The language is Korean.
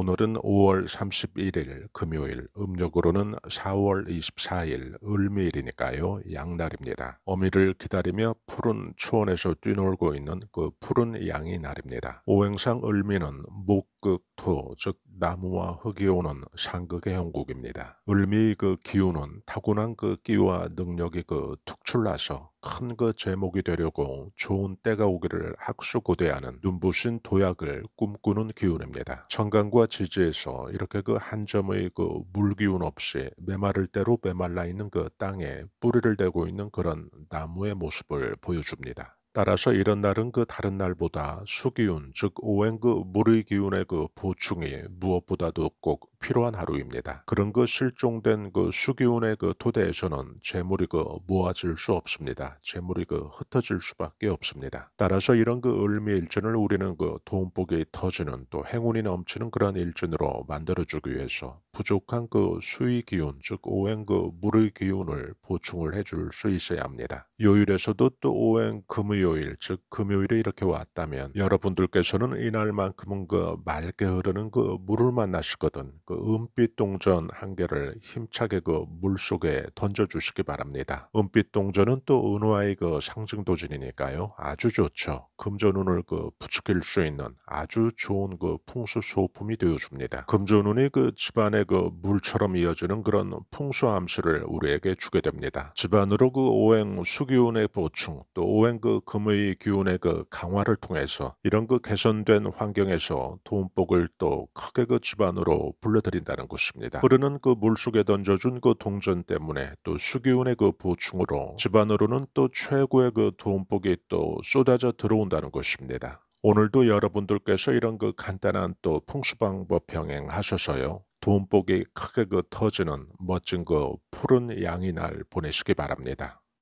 오늘은 5월 31일 금요일, 음력으로는 4월 24일 을미일이니까요. 양날입니다. 어미를 기다리며 푸른 초원에서 뛰놀고 있는 그 푸른 양이 날입니다. 오행상 을미는 목극토, 즉 나무와 흙이 오는 상극의 형국입니다. 을미그 기운은 타고난 그 끼와 능력이 그 특출나서 큰 그 제목이 되려고 좋은 때가 오기를 학수고대하는 눈부신 도약을 꿈꾸는 기운입니다. 청강과 지지에서 이렇게 그 한 점의 그 물기운 없이 메마를 대로 메말라 있는 그 땅에 뿌리를 대고 있는 그런 나무의 모습을 보여줍니다. 따라서 이런 날은 그 다른 날보다 수기운, 즉 오행그 물의 기운의 그 보충이 무엇보다도 꼭 필요한 하루입니다. 그런 그 실종된 그 수기운의 그 토대에서는 재물이 그 모아질 수 없습니다. 재물이 그 흩어질 수밖에 없습니다. 따라서 이런 그을미일전을 우리는 그 돈복이 터지는 또 행운이 넘치는 그런 일전으로 만들어주기 위해서 부족한 그수위 기운 즉 오행 그 물의 기운을 보충을 해줄 수 있어야 합니다. 요일에서도 또 오행 금요일 즉 금요일에 이렇게 왔다면 여러분들께서는 이날만큼은 그 맑게 흐르는 그 물을 만나시거든 그 은빛 동전 한 개를 힘차게 그 물속에 던져 주시기 바랍니다. 은빛 동전은 또 은화의 그 상징 도전이니까요 아주 좋죠. 금전운을 그 부추길 수 있는 아주 좋은 그 풍수 소품이 되어 줍니다. 금전운이 그 집안의 그 물처럼 이어지는 그런 풍수 암시를 우리에게 주게 됩니다. 집안으로 그 오행 수기운의 보충 또 오행 그 금의 기운의 그 강화를 통해서 이런 그 개선된 환경에서 돈복을 또 크게 그 집안으로 불러 올려드린다는 것입니다. 흐르는 그 물속에 던져준 그 동전 때문에 또 수기운의 그 보충으로 집안으로는 또 최고의 그 돈복이 또 쏟아져 들어온다는 것입니다. 오늘도 여러분들께서 이런 그 간단한 또 풍수방법 병행하셔서요. 돈복이 크게 그 터지는 멋진 그 푸른 양이 날 보내시기 바랍니다.